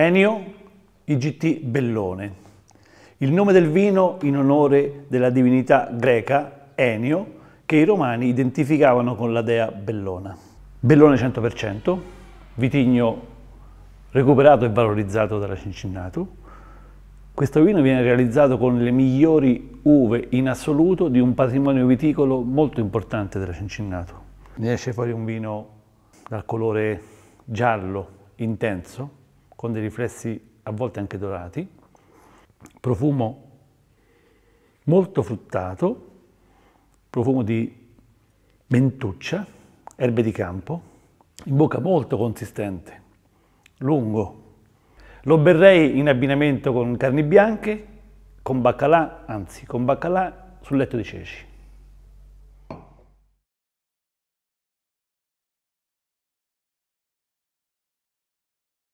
Enio IGT Bellone. Il nome del vino in onore della divinità greca Enio che i romani identificavano con la dea Bellona. Bellone 100%, vitigno recuperato e valorizzato dalla Cincinnato. Questo vino viene realizzato con le migliori uve in assoluto di un patrimonio viticolo molto importante della Cincinnato. Ne esce fuori un vino dal colore giallo intenso, con dei riflessi a volte anche dorati, profumo molto fruttato, profumo di mentuccia, erbe di campo, in bocca molto consistente, lungo. Lo berrei in abbinamento con carni bianche, con baccalà, anzi con baccalà sul letto di ceci.